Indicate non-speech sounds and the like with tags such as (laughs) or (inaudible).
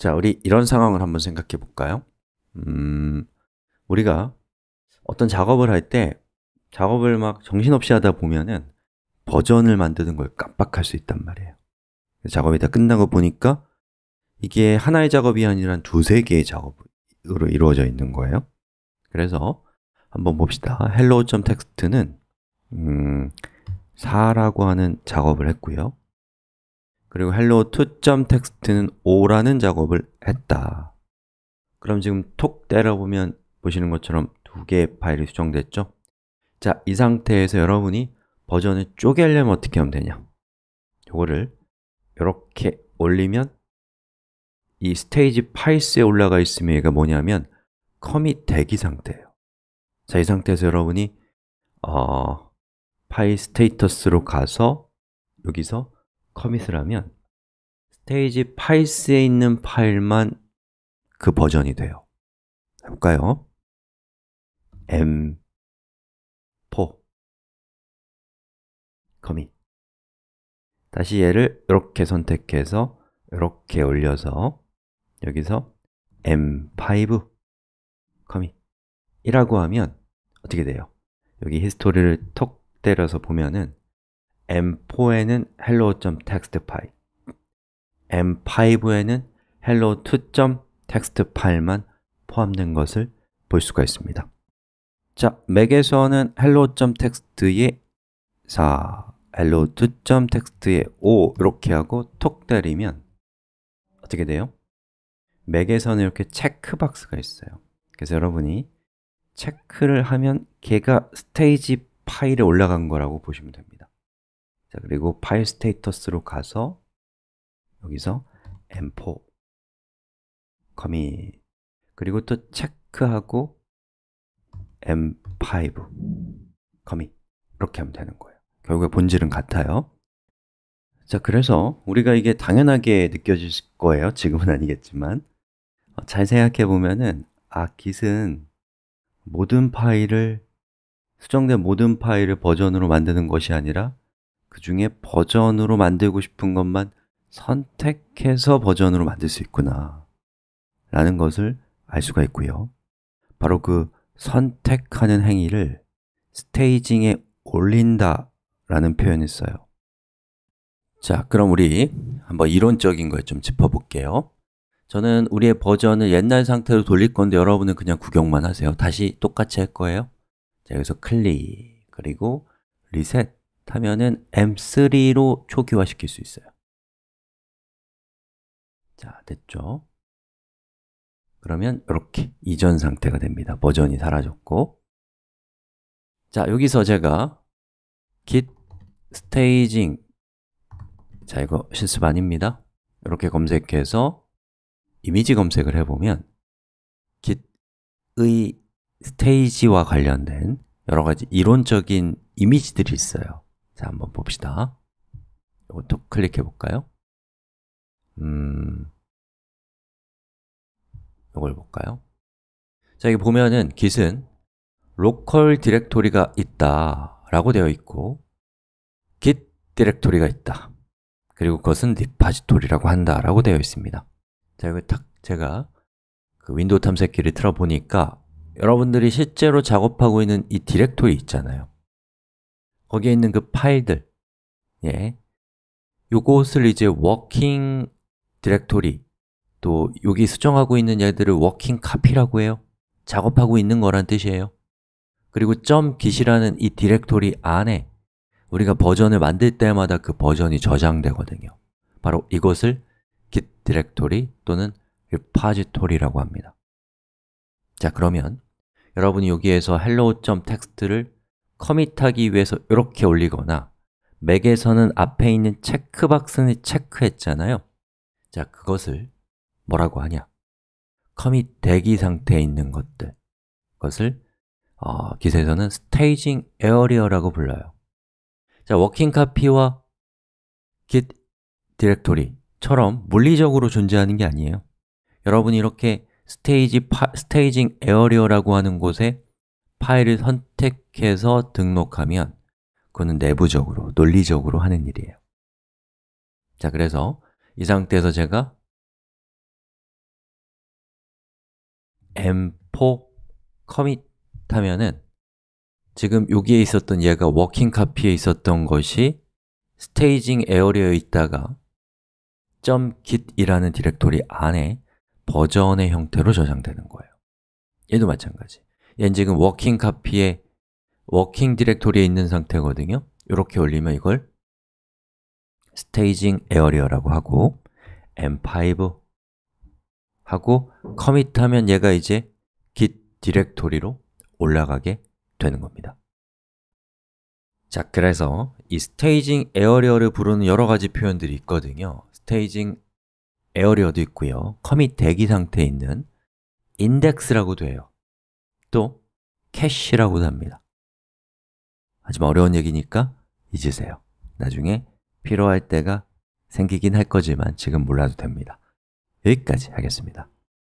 자, 우리 이런 상황을 한번 생각해 볼까요? 음, 우리가 어떤 작업을 할 때 작업을 막 정신없이 하다 보면은 버전을 만드는 걸 깜빡할 수 있단 말이에요. 작업이 다 끝나고 보니까 이게 하나의 작업이 아니라 두세 개의 작업으로 이루어져 있는 거예요. 그래서 한번 봅시다. h e l l o t x t 는 음, 4라고 하는 작업을 했고요. 그리고 hello 투점 텍 x t 는 오라는 작업을 했다. 그럼 지금 톡 때려보면 보시는 것처럼 두 개의 파일이 수정됐죠? 자, 이 상태에서 여러분이 버전을 쪼개려면 어떻게 하면 되냐? 이거를 이렇게 올리면 이 스테이지 파일스에 올라가 있으면 얘가 뭐냐면 커밋 대기 상태예요. 자, 이 상태에서 여러분이 어, 파일 스테이터스로 가서 여기서 커밋을 하면 스테이지 파일스에 있는 파일만 그 버전이 돼요. 해볼까요? m4 커밋 다시 얘를 이렇게 선택해서 이렇게 올려서 여기서 m5 커밋 이라고 하면 어떻게 돼요? 여기 히스토리를 톡 때려서 보면은 M4에는 h e l l o t x t 파일, M5에는 h e l l o 2 t x t 파일만 포함된 것을 볼 수가 있습니다. 자, 맥에서는 h e l l o t x t 의 4, h e l l o 2 t x t 의5 이렇게 하고 톡 때리면 어떻게 돼요? 맥에서는 이렇게 체크박스가 있어요. 그래서 여러분이 체크를 하면 걔가 스테이지 파일에 올라간 거라고 보시면 됩니다. 자, 그리고 파일 스테이터스로 가서 여기서 m4 커밋 그리고 또 체크하고 m5 커밋 이렇게 하면 되는 거예요 결국에 본질은 같아요 자, 그래서 우리가 이게 당연하게 느껴질 거예요 지금은 (laughs) 아니겠지만 어, 잘 생각해 보면은 아, 깃은 모든 파일을 수정된 모든 파일을 버전으로 만드는 것이 아니라 그 중에 버전으로 만들고 싶은 것만 선택해서 버전으로 만들 수 있구나. 라는 것을 알 수가 있고요. 바로 그 선택하는 행위를 스테이징에 올린다 라는 표현을 써요. 자, 그럼 우리 한번 이론적인 걸 좀 짚어볼게요. 저는 우리의 버전을 옛날 상태로 돌릴 건데 여러분은 그냥 구경만 하세요. 다시 똑같이 할 거예요. 자, 여기서 클릭, 그리고 리셋 하면은 M3로 초기화시킬 수 있어요. 자, 됐죠? 그러면 이렇게 이전 상태가 됩니다. 버전이 사라졌고 자, 여기서 제가 git staging 자, 이거 실습 아닙니다. 이렇게 검색해서 이미지 검색을 해보면 git의 스테이지와 관련된 여러 가지 이론적인 이미지들이 있어요. 자, 한번 봅시다. 이것도 클릭해 볼까요? 음, 이걸 볼까요? 자, 여기 보면은 git은 로컬 디렉토리가 있다 라고 되어 있고 git 디렉토리가 있다 그리고 그것은 리파지토리라고 한다 라고 되어 있습니다 자, 여기 딱 제가 그 윈도우 탐색기를 틀어보니까 여러분들이 실제로 작업하고 있는 이 디렉토리 있잖아요 거기에 있는 그 파일들 예, 요것을 이제 워킹 디렉토리 또 여기 수정하고 있는 얘들을 워킹 카피라고 해요 작업하고 있는 거란 뜻이에요 그리고 .git이라는 이 디렉토리 안에 우리가 버전을 만들 때마다 그 버전이 저장되거든요 바로 이것을 git 디렉토리 또는 r e p o s i t o r y 라고 합니다 자 그러면 여러분이 여기에서 hello.txt를 커밋하기 위해서 이렇게 올리거나 맥에서는 앞에 있는 체크박스는 체크했잖아요 자, 그것을 뭐라고 하냐? 커밋 대기 상태에 있는 것들 그것을 어, 기사에서는 스테이징 에어리어라고 불러요 자, 워킹 카피와 git 디렉토리처럼 물리적으로 존재하는 게 아니에요 여러분이 이렇게 스테이지 파, 스테이징 에어리어라고 하는 곳에 파일을 선택해서 등록하면 그거는 내부적으로, 논리적으로 하는 일이에요 자, 그래서 이 상태에서 제가 m4 commit 하면은 지금 여기에 있었던 얘가 워킹 카피에 있었던 것이 스테이징 에어리어에 있다가 .git이라는 디렉토리 안에 버전의 형태로 저장되는 거예요 얘도 마찬가지 얘는 지금 워킹 카피에 워킹 디렉토리에 있는 상태거든요 이렇게 올리면 이걸 스테이징 에어리어라고 하고 m5 하고 커밋하면 얘가 이제 git 디렉토리로 올라가게 되는 겁니다 자, 그래서 이 스테이징 에어리어를 부르는 여러 가지 표현들이 있거든요 스테이징 에어리어도 있고요 커밋 대기 상태에 있는 인덱스라고도 해요 또 캐시라고도 합니다 하지만 어려운 얘기니까 잊으세요 나중에 필요할 때가 생기긴 할 거지만 지금 몰라도 됩니다 여기까지 하겠습니다